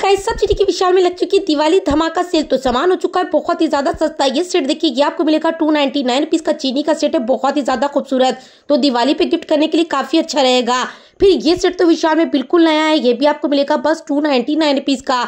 price सब चीज की विशाल में लग चुकी दिवाली धमाका सेल तो सामान हो चुका है बहुत ही ज्यादा सस्ता ये सेट देखिए ये आपको मिलेगा टू नाइनटी नाइन रुपीज का चीनी का सेट है बहुत ही ज्यादा खूबसूरत तो दिवाली पे गिफ्ट करने के लिए काफी अच्छा रहेगा फिर ये सेट तो विशाल में बिल्कुल नया है ये भी आपको मिलेगा बस टू नाइनटी नाइन रुपीज का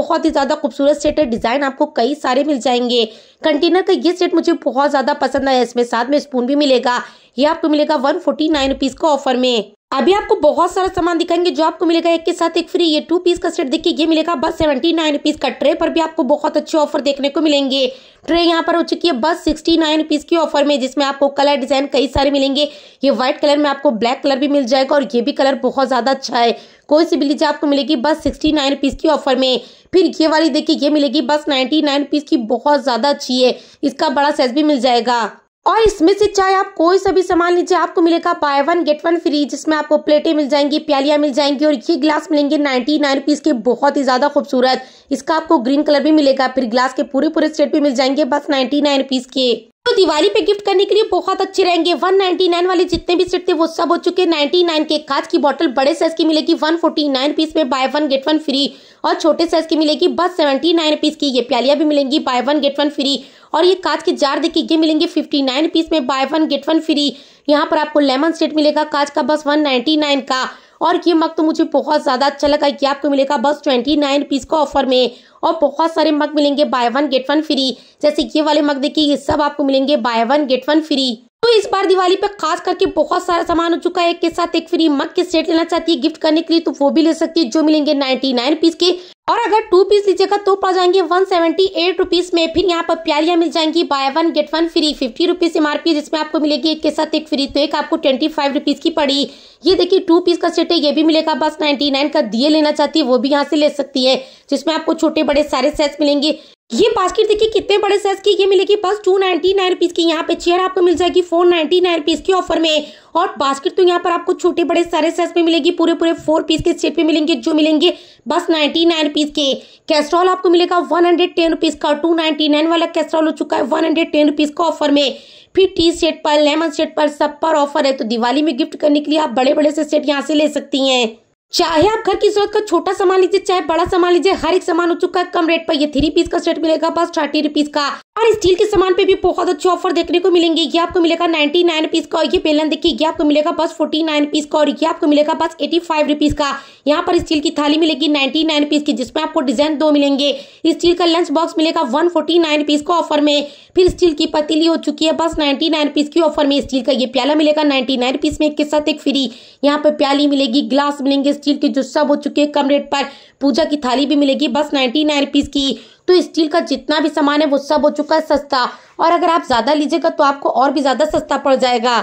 बहुत ही ज़्यादा खूबसूरत सेट है डिज़ाइन आपको कई सारे मिल जाएंगे कंटेनर का ये सेट मुझे बहुत ज़्यादा पसंद आया इसमें साथ में स्पून भी मिलेगा ये आपको मिलेगा वन फोर्टी नाइन रुपीज़ का ऑफर में अभी आपको बहुत सारा सामान दिखाएंगे जो आपको मिलेगा एक के साथ एक फ्री ये टू पीस का सेट देखिए ये मिलेगा बस सेवेंटी नाइन रुपीज का ट्रे पर भी आपको बहुत अच्छे ऑफर देखने को मिलेंगे ट्रे यहाँ पर हो चुकी है बस सिक्सटी नाइन रुपीज की ऑफर में जिसमें आपको कलर डिजाइन कई सारे मिलेंगे ये व्हाइट कलर में आपको ब्लैक कलर भी मिल जाएगा और ये भी कलर बहुत ज्यादा अच्छा है कोई सी भी लीजिए आपको मिलेगी बस सिक्सटी नाइन रुपीज की ऑफर में फिर ये वाली देखिए ये मिलेगी बस नाइनटी नाइन रुपीज की बहुत ज्यादा अच्छी है इसका बड़ा साइज भी मिल जाएगा और इसमें से चाहे आप कोई सा भी सामान लीजिए आपको मिलेगा buy one get one free जिसमें आपको प्लेटें मिल जाएंगी प्यालियाँ मिल जाएंगी और ये ग्लास मिलेंगे नाइन्टी नाइन रुपीज़ के बहुत ही ज़्यादा खूबसूरत इसका आपको ग्रीन कलर भी मिलेगा फिर ग्लास के पूरे पूरे सेट भी मिल जाएंगे बस नाइन्टी नाइन रुपीज़ के तो दिवाली पे गिफ्ट करने के लिए बहुत अच्छे रहेंगे 199 वाले जितने भी सेट थे वो सब हो चुके 99 के कांच की बॉटल बड़े साइज की मिलेगी 149 पीस में buy one get one free और छोटे साइज की मिलेगी बस 79 पीस की ये प्यालियां भी मिलेंगी buy one get one free और ये कांच के जार देखिए ये मिलेंगे 59 पीस में buy one get one free यहाँ पर आपको लेमन सेट मिलेगा कांच का बस नाइन का और ये मग तो मुझे बहुत ज़्यादा अच्छा लगा कि आपको मिलेगा बस ट्वेंटी नाइन पीस का ऑफर में और बहुत सारे मग मिलेंगे buy one get one free जैसे ये वाले मग देखिए ये सब आपको मिलेंगे buy one get one free तो इस बार दिवाली पे खास करके बहुत सारा सामान हो चुका है एक के साथ एक फ्री मग के सेट लेना चाहती है गिफ्ट करने के लिए तो वो भी ले सकती है जो मिलेंगे नाइन पीस के और अगर टू पीस लीजिएगा तो पड़ जाएंगे वन सेवेंटी एट रुपीज में फिर यहाँ पर प्यारियां मिल जाएंगी buy one get one free fifty rupees MRP जिसमें आपको मिलेगी एक के साथ एक फ्री तो एक आपको ट्वेंटी फाइव रुपीज की पड़ी ये देखिए टू पीस का सेट है ये भी मिलेगा बस नाइनटी नाइन का दिए लेना चाहती है वो भी यहाँ से ले सकती है जिसमें आपको छोटे बड़े सारे सेट्स मिलेंगे ये बास्केट देखिए कितने बड़े साइज की ये मिलेगी बस टू नाइनटी नाइन रुपीज की यहाँ पे चेयर आपको मिल जाएगी फोर नाइनटी नाइन रुपीज के ऑफर में और बास्केट तो यहाँ पर आपको छोटे बड़े सारे साइज में मिलेगी पूरे पूरे फोर पीस के सेट पे मिलेंगे जो मिलेंगे बस नाइनटी नाइन रुपीज के कैस्ट्रॉल आपको मिलेगा वन हंड्रेड टेन रुपीज का टू नाइनटी नाइन वाला कैस्ट्रॉल हो चुका है वन हंड्रेड टेन रुपीज का ऑफर में फिर टी सेट पर लेमन सेट पर सब पर ऑफर है तो दिवाली में गिफ्ट करने के लिए आप बड़े बड़े से सेट यहाँ से ले सकती हैं चाहे आप घर की जरूरत का छोटा सामान लीजिए चाहे बड़ा सामान लीजिए हर एक सामान हो चुका है कम रेट पर ये थ्री पीस का सेट मिलेगा बस थर्टी रुपीज का और स्टील के सामान पे भी बहुत अच्छे ऑफर देखने को मिलेंगे ये आपको मिलेगा नाइन्टी नाइन पीस का ये बेलन देखिए ये आपको मिलेगा बस फोर्टी नाइन पीस का और ये आपको मिलेगा बस एटी फाइव रुपीज का यहाँ पर स्टील की थाली मिलेगी नाइन्टी नाइन पीस की जिसमें आपको डिजाइन दो मिलेंगे स्टील का लंच बॉक्स मिलेगा वन फोर्टी नाइन पीस का ऑफर में फिर स्टील की पतीली हो चुकी है बस नाइन्टी नाइन पीस की ऑफर में स्टील का ये प्याला मिलेगा नाइन्टी नाइन पीस में एक के साथ एक फ्री यहाँ पर प्याली मिलेगी ग्लास मिलेंगे स्टील के जुस्सा हो चुके हैं कम रेट पर पूजा की थाली भी मिलेगी बस नाइन्टी नाइन रुपीज़ की तो स्टील का जितना भी सामान है वो सब हो चुका है सस्ता और अगर आप ज़्यादा लीजिएगा तो आपको और भी ज़्यादा सस्ता पड़ जाएगा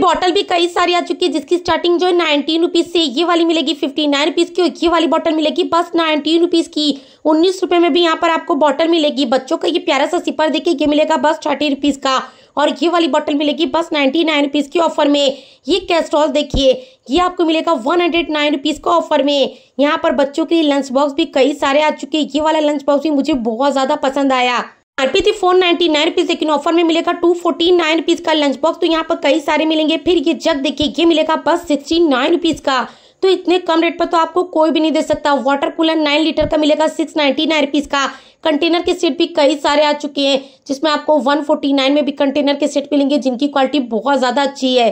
बॉटल भी कई सारी आ चुकी है जिसकी स्टार्टिंग जो है नाइनटीन रुपीज से ये वाली मिलेगी फिफ्टी नाइन रुपीज की और ये वाली बॉटल मिलेगी बस नाइनटीन रुपीज की उन्नीस रुपए में भी यहाँ पर आपको बॉटल मिलेगी बच्चों का ये प्यारा सा सिपर देखिए ये मिलेगा बस थर्टी रुपीज का और ये वाली बॉटल मिलेगी बस नाइनटी नाइन रुपीज़ की ऑफर में ये कैस्ट्रॉल देखिए ये आपको मिलेगा वन हंड्रेड नाइन रुपीज़ का ऑफर में यहाँ पर बच्चों के लिए लंच बॉक्स भी कई सारे आ चुके हैं ये वाला लंच बॉक्स भी मुझे बहुत ज़्यादा पसंद आया आरपी थी फोर नाइनटी नाइन रुपीज लेकिन ऑफर में मिलेगा टू फोर्टी नाइन रुपीज का लंच बॉक्स तो यहाँ पर कई सारे मिलेंगे फिर ये जग देखिए ये मिलेगा बस सिक्सटी नाइन रुपीज का तो इतने कम रेट पर तो आपको कोई भी नहीं दे सकता वाटर कूलर नाइन लीटर का मिलेगा सिक्स नाइन्टी नाइन रुपीज का कंटेनर के सेट भी कई सारे आ चुके हैं जिसमें आपको वन फोर्टी नाइन में भी कंटेनर के सेट मिलेंगे जिनकी क्वालिटी बहुत ज़्यादा अच्छी है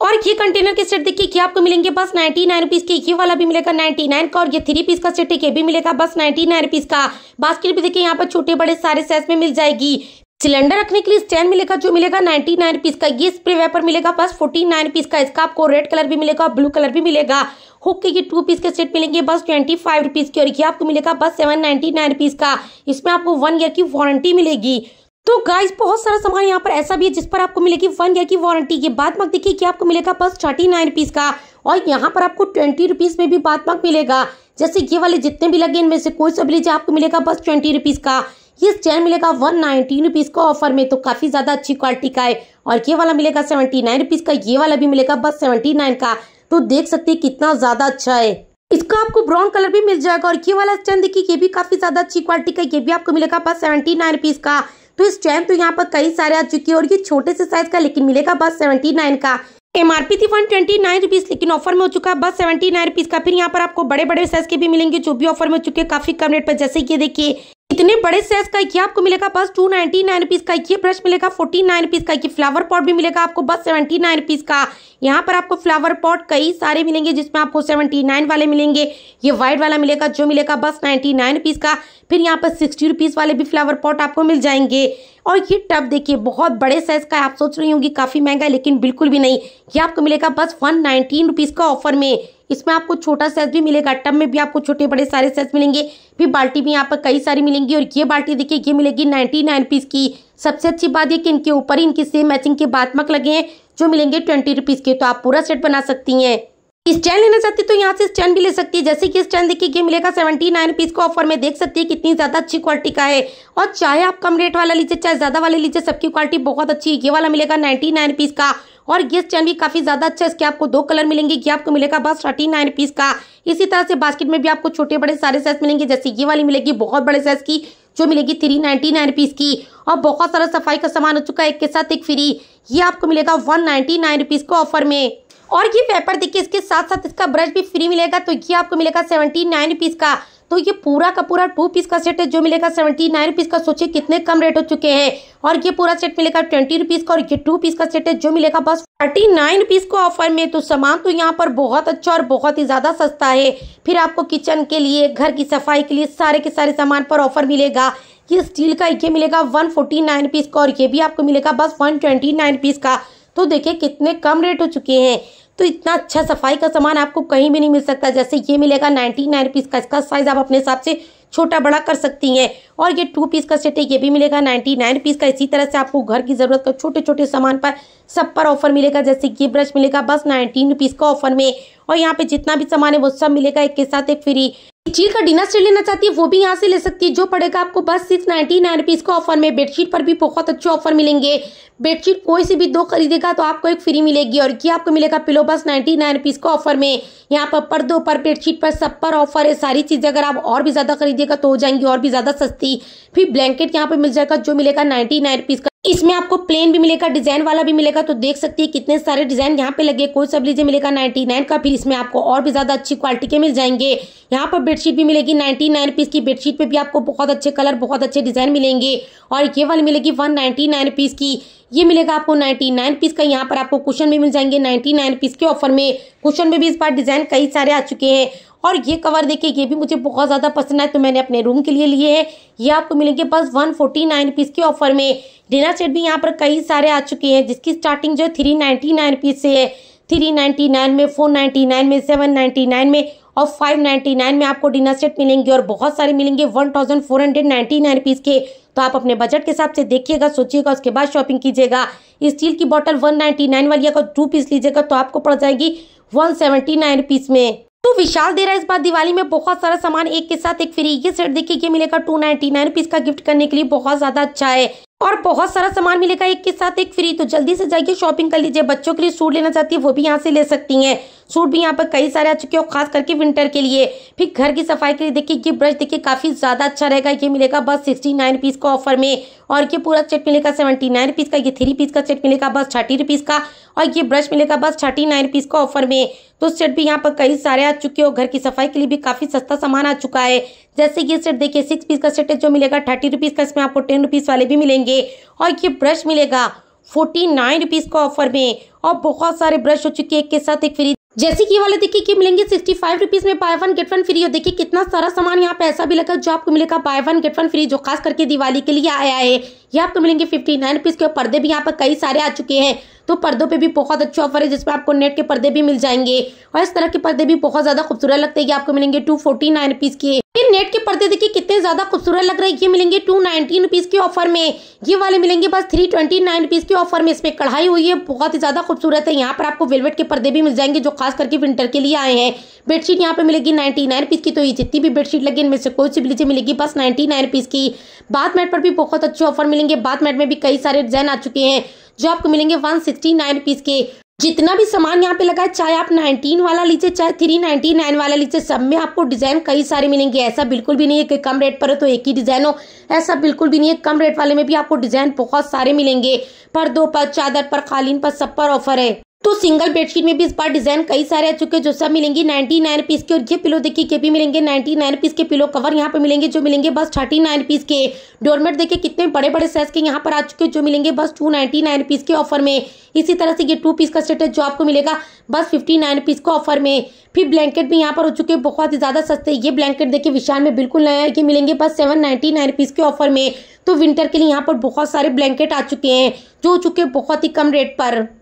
और ये कंटेनर के सेट देखिए कि आपको मिलेंगे बस नाइन्टी नाइन रुपीज के ये वाला भी मिलेगा नाइनटी नाइन का और ये थ्री पीस का सेट है ये भी मिलेगा बस नाइनटी नाइन रुपीज का बास्केट भी देखिए यहाँ पर छोटे बड़े सारे साइज में मिल जाएगी सिलेंडर रखने के लिए स्टैंड मिलेगा जो मिलेगा नाइनटी नाइन रुपीज का ये स्प्रे वेपर मिलेगा बस फोर्टी नाइन रुपीज का इसका आपको रेड कलर भी मिलेगा ब्लू कलर भी मिलेगा हुक के ये टू पीस के सेट मिलेंगे बस ट्वेंटी फाइव रुपीज की और ये आपको मिलेगा बस सेवन नाइनटी नाइन रुपीज का इसमें आपको वन ईयर की वारंटी मिलेगी तो गाइस बहुत सारा सामान यहाँ पर ऐसा भी है जिस पर आपको मिलेगी वन ईयर की वारंटी के बाद मत देखिए कि आपको मिलेगा बस थर्टी नाइन रुपीज़ का और यहाँ पर आपको ट्वेंटी रुपीज़ में भी बाद मत मिलेगा जैसे ये वाले जितने भी लगे इनमें से कोई सब लीजिए आपको मिलेगा बस ट्वेंटी रुपीज़ का ये चैन मिलेगा वन नाइनटीन रुपीज़ का ऑफर में तो काफ़ी ज़्यादा अच्छी क्वालिटी का है और ये वाला मिलेगा सेवेंटी नाइन रुपीज़ का ये वाला भी मिलेगा बस सेवेंटी नाइन का तो देख सकते हैं कितना ज़्यादा अच्छा है इसका आपको ब्राउन कलर भी मिल जाएगा और ये वाला चैन देखिए ये भी काफ़ी ज़्यादा अच्छी क्वालिटी का ये भी आपको मिलेगा बस सेवेंटी नाइन रुपीज़ का तो इस चैन तो यहाँ पर कई सारे आ चुकी है और ये छोटे से साइज का लेकिन मिलेगा बस सेवेंटी नाइन का एमआरपी थी वन ट्वेंटी नाइन रुपीज लेकिन ऑफर में हो चुका है बस सेवेंटी नाइन रुपीज का फिर यहाँ पर आपको बड़े बड़े साइज के भी मिलेंगे जो भी ऑफर में चुके काफी कम रेट पर जैसे कि देखिए इतने बड़े साइज का ये आपको मिलेगा बस टू नाइनटी नाइन रुपीज का ये ब्रश मिलेगा फोर्टी नाइन रुपीज का ये फ्लावर पॉट भी मिलेगा आपको बस सेवेंटी नाइन रुपीज का यहाँ पर आपको फ्लावर पॉट कई सारे मिलेंगे जिसमें आपको सेवेंटी नाइन वाले मिलेंगे ये व्हाइट वाला मिलेगा जो मिलेगा बस नाइन्टी नाइन रुपीज का फिर यहाँ पर सिक्सटी रुपीज वाले भी फ्लावर पॉट आपको मिल जाएंगे और ये टब देखिए बहुत बड़े साइज का आप सोच रही होंगी काफी महंगा है लेकिन बिल्कुल भी नहीं ये आपको मिलेगा बस वन नाइनटीन रुपीज का ऑफर में इसमें आपको छोटा साइज भी मिलेगा टब में भी आपको छोटे बड़े सारे साइज मिलेंगे फिर बाल्टी भी यहाँ पर कई सारी मिलेंगी और ये बाल्टी देखिए ये मिलेगी नाइन्टी नाइन पीस की सबसे अच्छी बात यह कि इनके ऊपर ही इनकी सेम मैचिंग के बाथमक लगे हैं जो मिलेंगे ट्वेंटी रुपीज़ के तो आप पूरा सेट बना सकती हैं इस चैन लेना चाहती तो यहाँ से इस चैन भी ले सकती है जैसे कि इस चैन देखिए ये मिलेगा सेवेंटी नाइन रुपीज़ को ऑफर में देख सकती है कितनी ज़्यादा अच्छी क्वालिटी का है और चाहे आप कम रेट वाला लीजिए चाहे ज़्यादा वाले लीजिए सबकी क्वालिटी बहुत अच्छी है ये वाला मिलेगा नाइन्टी नाइन रुपीज़ का और ये चैन भी काफ़ी ज़्यादा अच्छा है इसके आपको दो कलर मिलेंगे ये आपको मिलेगा बस थर्टी नाइन रुपीज़ का इसी तरह से बास्केट में भी आपको छोटे बड़े सारे साइज़ मिलेंगे जैसे ये वाली मिलेगी बहुत बड़े साइज़ की जो मिलेगी थ्री नाइनटी नाइन रुपीज़ की और बहुत सारा सफाई का सामान हो चुका है एक के साथ एक फ्री ये आपको मिलेगा वन नाइनटी नाइन रुपीज़ को ऑफर में और ये पेपर देखिए इसके साथ साथ इसका ब्रश भी फ्री मिलेगा तो ये आपको मिलेगा सेवेंटी नाइन रुपीज़ का तो ये पूरा का पूरा टू पीस का सेट है जो मिलेगा सेवेंटी नाइन रुपीज़ का सोचिए कितने कम रेट हो चुके हैं और ये पूरा सेट मिलेगा ट्वेंटी रुपीज़ का और ये टू पीस का सेट है जो मिलेगा बस थर्टी नाइन रुपीज़ को ऑफर में तो सामान तो यहाँ पर बहुत अच्छा और बहुत ही ज़्यादा सस्ता है फिर आपको किचन के लिए घर की सफाई के लिए सारे के सारे सामान पर ऑफर मिलेगा ये स्टील का ये मिलेगा वन फोर्टी नाइन पीस का और ये भी आपको मिलेगा बस वन ट्वेंटी नाइन पीस का तो देखिए कितने कम रेट हो चुके हैं तो इतना अच्छा सफाई का सामान आपको कहीं भी नहीं मिल सकता जैसे ये मिलेगा नाइन्टी नाइन रुपीज़ का इसका साइज़ आप अपने हिसाब से छोटा बड़ा कर सकती हैं और ये टू पीस का सेट है ये भी मिलेगा नाइन्टी नाइन रुपीज़ का इसी तरह से आपको घर की ज़रूरत का छोटे छोटे सामान पर सब पर ऑफर मिलेगा जैसे ये ब्रश मिलेगा बस नाइन्टीन रुपीज़ का ऑफर में और यहाँ पे जितना भी सामान है वो सब मिलेगा एक के साथ एक फ्री चीर का डिनर सेट लेना चाहती है वो भी यहाँ से ले सकती है जो पड़ेगा आपको बस सिर्फ नाइनटी नाइन रुपीज़ का ऑफर में बेडशीट पर भी बहुत अच्छे ऑफर मिलेंगे बेडशीट कोई से भी दो खरीदेगा तो आपको एक फ्री मिलेगी और ये आपको मिलेगा पिलो बस नाइनटी नाइन रुपीज़ का ऑफर में यहाँ पर पर्दों पर बेडशीट पर सब पर ऑफर है सारी चीज़ें अगर आप और भी ज़्यादा खरीदेगा तो हो जाएंगी और भी ज़्यादा सस्ती फिर ब्लैंकेट यहाँ पर मिल जाएगा जो मिलेगा नाइन्टी नाइन रुपीज़ का इसमें आपको प्लेन भी मिलेगा डिजाइन वाला भी मिलेगा तो देख सकती है कितने सारे डिजाइन यहाँ पे लगे कोई सब लीजिए मिलेगा 99 का फिर इसमें आपको और भी ज्यादा अच्छी क्वालिटी के मिल जाएंगे यहाँ पर बेडशीट भी मिलेगी 99 नाइन पीस की बेडशीट पे भी आपको बहुत अच्छे कलर बहुत अच्छे डिजाइन मिलेंगे और ये वाली मिलेगी वन नाइन पीस की ये मिलेगा आपको नाइन पीस का यहाँ पर आपको कुशन भी मिल जाएंगे नाइन पीस के ऑफर में कुशन में भी इस बार डिजाइन कई सारे आ चुके हैं और ये कवर देखिए ये भी मुझे बहुत ज़्यादा पसंद आए तो मैंने अपने रूम के लिए लिए हैं ये आपको मिलेंगे बस वन फोर्टी नाइन रुपीज़ के ऑफर में डिनर सेट भी यहाँ पर कई सारे आ चुके हैं जिसकी स्टार्टिंग जो है थ्री नाइन्टी नाइन रुपीज़ से है थ्री नाइन्टी नाइन में फोर नाइन्टी नाइन में सेवन नाइन्टी नाइन में और फाइव नाइन्टी नाइन में आपको डिनर सेट मिलेंगे और बहुत सारे मिलेंगे one thousand four hundred ninety nine rupees के तो आप अपने बजट के हिसाब से देखिएगा सोचिएगा उसके बाद शॉपिंग कीजिएगा स्टील की बॉटल वन नाइन्टी नाइन वाली अगर टू पीस लीजिएगा तो आपको पड़ जाएगी वन सेवेंटी नाइन रुपीज़ में तो विशाल दे रहा है इस बार दिवाली में बहुत सारा सामान एक के साथ एक फ्री ये सेट देखिए ये मिलेगा टू नाइनटी नाइन रुपीज़ का गिफ्ट करने के लिए बहुत ज़्यादा अच्छा है और बहुत सारा सामान मिलेगा एक के साथ एक फ्री तो जल्दी से जाइए शॉपिंग कर लीजिए बच्चों के लिए सूट लेना चाहती है वो भी यहाँ से ले सकती हैं सूट भी यहाँ पर कई सारे आ चुके हैं खास करके विंटर के लिए फिर घर की सफाई के लिए देखिए ये ब्रश देखिए काफ़ी ज़्यादा अच्छा रहेगा ये मिलेगा बस सिक्सटी नाइन पीस का ऑफर में और ये पूरा सेट मिलेगा सेवेंटी नाइन पीस का ये थ्री पीस का सेट मिलेगा बस थर्टी रुपीज़ का और ये ब्रश मिलेगा बस थर्टी नाइन पीस का ऑफर में तो सेट भी यहाँ पर कई सारे आ चुके हैं घर की सफाई के लिए भी काफ़ी सस्ता सामान आ चुका है जैसे ये सेट देखिए सिक्स पीस का सेट है जो मिलेगा थर्टी रुपीज़ का इसमें आपको टेन रुपीस वाले भी मिलेंगे होंगे और ये ब्रश मिलेगा फोर्टी नाइन रुपीज़ का ऑफर में और बहुत सारे ब्रश हो चुके हैं एक के साथ एक फ्री जैसे कि वाले देखिए कि मिलेंगे सिक्सटी फाइव रुपीज में buy one get one free और देखिए कितना सारा सामान यहाँ पे ऐसा भी लगा जो आपको मिलेगा buy one get one free जो खास करके दिवाली के लिए आया है ये आपको मिलेंगे फिफ्टी नाइन रुपीज के पर्दे भी यहाँ पर कई सारे आ चुके हैं तो पर्दों पे भी बहुत अच्छे ऑफर है जिसमें आपको नेट के पर्दे भी मिल जाएंगे और इस तरह के पर्दे भी बहुत ज़्यादा खूबसूरत लगते हैं आपको मिलेंगे टू फोर्टी नाइन रुपीज़ के फिर नेट के पर्दे देखिए कितने ज्यादा खूबसूरत लग रहे हैं ये मिलेंगे टू नाइनटीन रुपीज़ के ऑफर में ये वाले मिलेंगे बस थ्री ट्वेंटी नाइन रुपीज़ के ऑफर में इसमें कढ़ाई हुई है बहुत ही ज्यादा खूबसूरत है यहाँ पर आपको वेलवेट के पर्दे भी मिल जाएंगे जो खास करके विंटर के लिए आए हैं बेडशीट यहाँ पे मिलेगी नाइनटी नाइन रुपीज़ की तो ये जितनी भी बेडशीट लगी इनमें से कोई सी भी मिलेगी बस नाइनटी नाइन रुपीज़ की बाथ मैट पर भी बहुत अच्छे ऑफर मिलेंगे बाथ मैट में भी कई सारे डिजाइन आ चुके हैं जो आपको मिलेंगे वन सिक्सटी नाइन पीस के जितना भी सामान यहाँ पे लगा है चाहे आप 19 वाला लीजिए चाहे 399 वाला लीजिए सब में आपको डिजाइन कई सारे मिलेंगे ऐसा बिल्कुल भी नहीं है कि कम रेट पर है तो एक ही डिजाइन हो ऐसा बिल्कुल भी नहीं है कम रेट वाले में भी आपको डिजाइन बहुत सारे मिलेंगे पर्दों पर चादर पर कालीन पर सब पर ऑफर है तो सिंगल बेडशीट में भी इस बार डिजाइन कई सारे आ चुके हैं जो सब मिलेंगे 99 पीस के और ये पिलो देखिए के भी मिलेंगे 99 पीस के पिलो कवर यहाँ पर मिलेंगे जो मिलेंगे बस 39 पीस के डोरमेट देखिए कितने बड़े बड़े साइज के यहाँ पर आ चुके हैं जो मिलेंगे बस टू नाइन्टी के ऑफर में इसी तरह से ये टू पीस का सेट है जो आपको मिलेगा बस फिफ्टी नाइन पीस का ऑफर में फिर ब्लैंकेट भी यहाँ पर हो चुके हैं बहुत ही ज़्यादा सस्ते ये ब्लैंकेट देखिए विशाल में बिल्कुल नया है ये मिलेंगे बस सेवन नाइन्टी नाइन पीस के ऑफर में तो विंटर के लिए यहाँ पर बहुत सारे ब्लैंकेट आ चुके हैं जो हो चुके हैं बहुत ही कम रेट पर